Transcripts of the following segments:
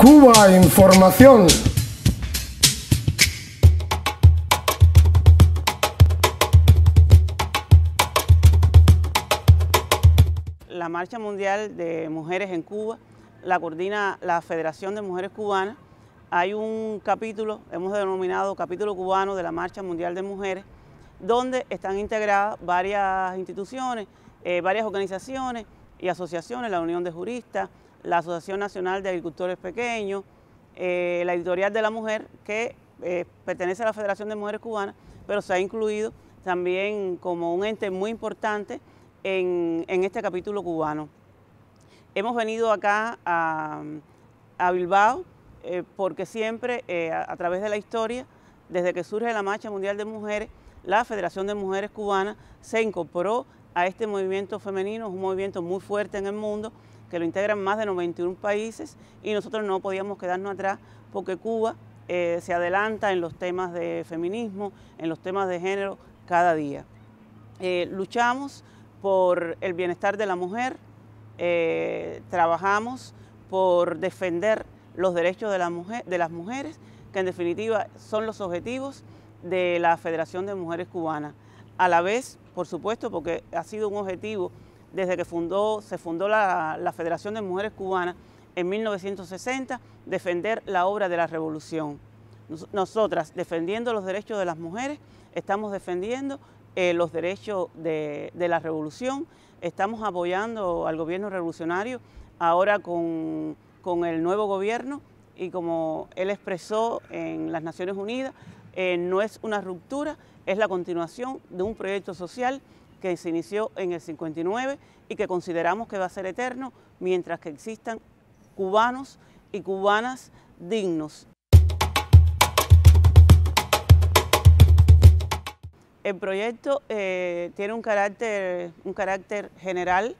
Cuba Información. La Marcha Mundial de Mujeres en Cuba la coordina la Federación de Mujeres Cubanas. Hay un capítulo, hemos denominado capítulo cubano de la Marcha Mundial de Mujeres, donde están integradas varias instituciones, eh, varias organizaciones y asociaciones, la Unión de Juristas, la Asociación Nacional de Agricultores Pequeños, eh, la Editorial de la Mujer, que eh, pertenece a la Federación de Mujeres Cubanas, pero se ha incluido también como un ente muy importante en, este capítulo cubano. Hemos venido acá a, Bilbao eh, porque siempre a, a través de la historia, desde que surge la Marcha Mundial de Mujeres, la Federación de Mujeres Cubanas se incorporó a este movimiento femenino, es un movimiento muy fuerte en el mundo, que lo integran más de 91 países y nosotros no podíamos quedarnos atrás porque Cuba eh, se adelanta en los temas de feminismo, en los temas de género cada día. Eh, luchamos por el bienestar de la mujer, eh, trabajamos por defender los derechos de, de las mujeres, que en definitiva son los objetivos de la Federación de Mujeres Cubanas a la vez, por supuesto, porque ha sido un objetivo desde que se fundó la, Federación de Mujeres Cubanas en 1960, defender la obra de la revolución. Nosotras, defendiendo los derechos de las mujeres, estamos defendiendo eh, los derechos de, la revolución, estamos apoyando al gobierno revolucionario ahora con el nuevo gobierno y como él expresó en las Naciones Unidas, eh, no es una ruptura, es la continuación de un proyecto social que se inició en el 59 y que consideramos que va a ser eterno mientras que existan cubanos y cubanas dignos. El proyecto eh, tiene un carácter, un carácter general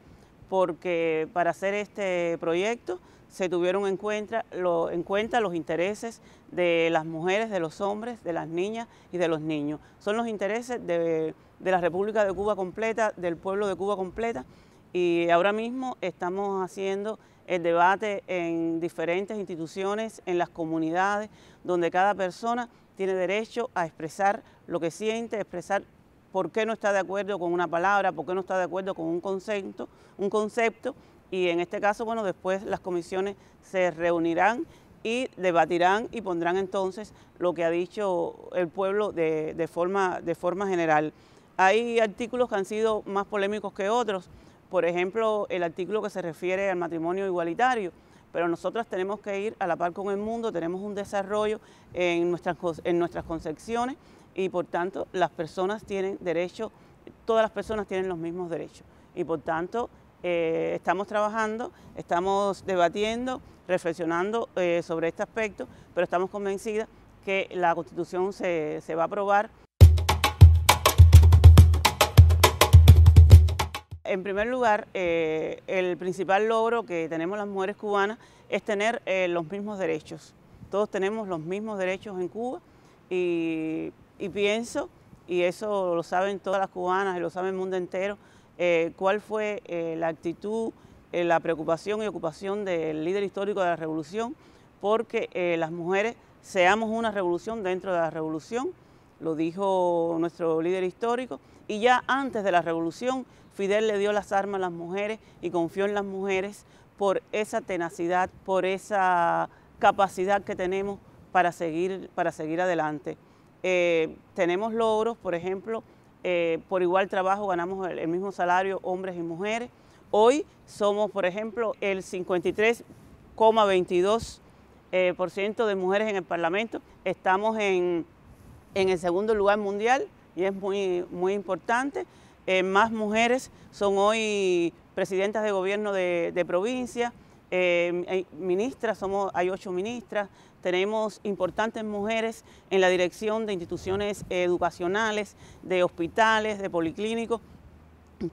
porque para hacer este proyecto se tuvieron en cuenta, lo, los intereses de las mujeres, de los hombres, de las niñas y de los niños. Son los intereses de, la República de Cuba completa, del pueblo de Cuba completa, y ahora mismo estamos haciendo el debate en diferentes instituciones, en las comunidades, donde cada persona tiene derecho a expresar lo que siente, expresar por qué no está de acuerdo con una palabra, por qué no está de acuerdo con un concepto, un concepto y en este caso, bueno, después las comisiones se reunirán y debatirán y pondrán entonces lo que ha dicho el pueblo de, forma, de forma general. Hay artículos que han sido más polémicos que otros, por ejemplo, el artículo que se refiere al matrimonio igualitario, pero nosotras tenemos que ir a la par con el mundo, tenemos un desarrollo en nuestras, en nuestras concepciones y por tanto las personas tienen derecho, todas las personas tienen los mismos derechos y por tanto eh, estamos trabajando, estamos debatiendo, reflexionando eh, sobre este aspecto, pero estamos convencidas que la Constitución se, va a aprobar. En primer lugar, eh, el principal logro que tenemos las mujeres cubanas es tener los mismos derechos. Todos tenemos los mismos derechos en Cuba y, y pienso, y eso lo saben todas las cubanas y lo sabe el mundo entero, eh, cuál fue eh, la actitud, eh, la preocupación y ocupación del líder histórico de la revolución, porque las mujeres seamos una revolución dentro de la revolución, lo dijo nuestro líder histórico, y ya antes de la revolución Fidel le dio las armas a las mujeres y confió en las mujeres por esa tenacidad, por esa capacidad que tenemos para seguir, para seguir adelante. tenemos logros, por ejemplo, eh, por igual trabajo ganamos el, mismo salario hombres y mujeres. Hoy somos, por ejemplo, el 53,22% eh, de mujeres en el Parlamento. Estamos en, el segundo lugar mundial y es muy, muy importante. Eh, más mujeres son hoy presidentas de gobierno de, de provincia. Eh, ministras, somos, hay ocho ministras, tenemos importantes mujeres en la dirección de instituciones educacionales, de hospitales, de policlínicos.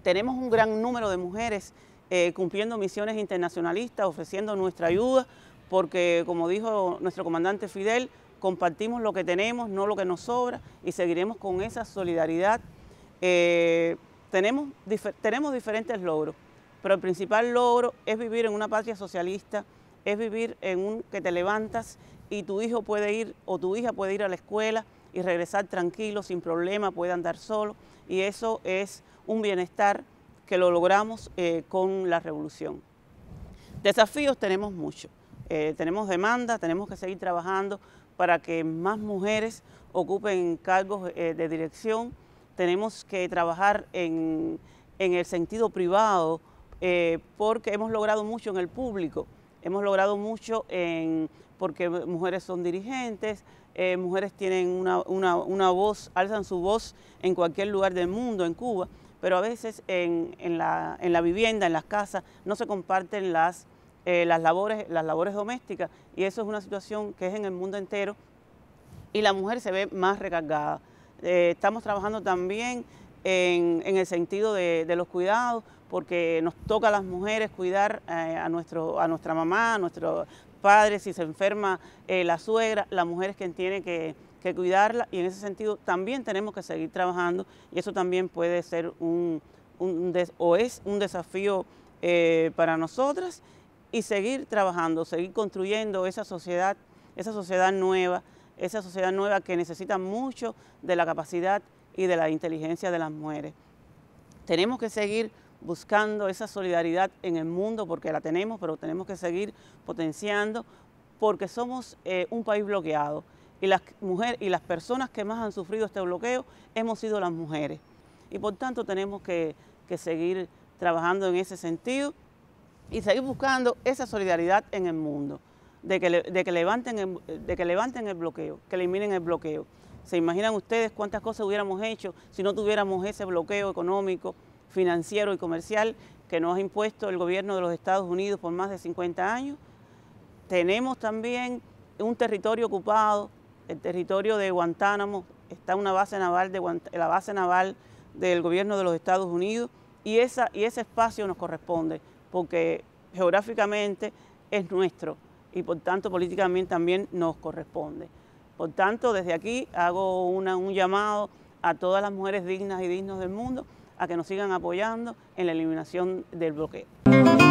Tenemos un gran número de mujeres eh, cumpliendo misiones internacionalistas, ofreciendo nuestra ayuda, porque como dijo nuestro comandante Fidel, compartimos lo que tenemos, no lo que nos sobra, y seguiremos con esa solidaridad. Eh, tenemos, tenemos diferentes logros. Pero el principal logro es vivir en una patria socialista, es vivir en un que te levantas y tu hijo puede ir o tu hija puede ir a la escuela y regresar tranquilo, sin problema, puede andar solo. Y eso es un bienestar que lo logramos eh, con la revolución. Desafíos tenemos muchos. Eh, tenemos demandas, tenemos que seguir trabajando para que más mujeres ocupen cargos eh, de dirección. Tenemos que trabajar en, en el sentido privado eh, porque hemos logrado mucho en el público, hemos logrado mucho en, porque mujeres son dirigentes, eh, mujeres tienen una, voz, alzan su voz en cualquier lugar del mundo, en Cuba, pero a veces en, la, vivienda, en las casas, no se comparten las, eh, las, labores, las labores domésticas y eso es una situación que es en el mundo entero y la mujer se ve más recargada. estamos trabajando también en, el sentido de los cuidados, porque nos toca a las mujeres cuidar eh, a, nuestro, a nuestra mamá, a nuestros padres, si se enferma eh, la suegra, la mujer es quien tiene que, cuidarla y en ese sentido también tenemos que seguir trabajando y eso también puede ser un, o es un desafío eh, para nosotras y seguir trabajando, seguir construyendo esa sociedad, esa sociedad nueva, esa sociedad nueva que necesita mucho de la capacidad y de la inteligencia de las mujeres. Tenemos que seguir buscando esa solidaridad en el mundo, porque la tenemos, pero tenemos que seguir potenciando, porque somos eh, un país bloqueado y las mujeres y las personas que más han sufrido este bloqueo hemos sido las mujeres. Y por tanto tenemos que, seguir trabajando en ese sentido y seguir buscando esa solidaridad en el mundo, de que, levanten, de que levanten el bloqueo, que eliminen el bloqueo. ¿Se imaginan ustedes cuántas cosas hubiéramos hecho si no tuviéramos ese bloqueo económico? financiero y comercial que nos ha impuesto el gobierno de los Estados Unidos por más de 50 años. Tenemos también un territorio ocupado, el territorio de Guantánamo, está una base naval de la base naval del gobierno de los Estados Unidos y, esa, y ese espacio nos corresponde porque geográficamente es nuestro y por tanto políticamente también nos corresponde. Por tanto, desde aquí hago un llamado a todas las mujeres dignas y dignos del mundo a que nos sigan apoyando en la eliminación del bloqueo.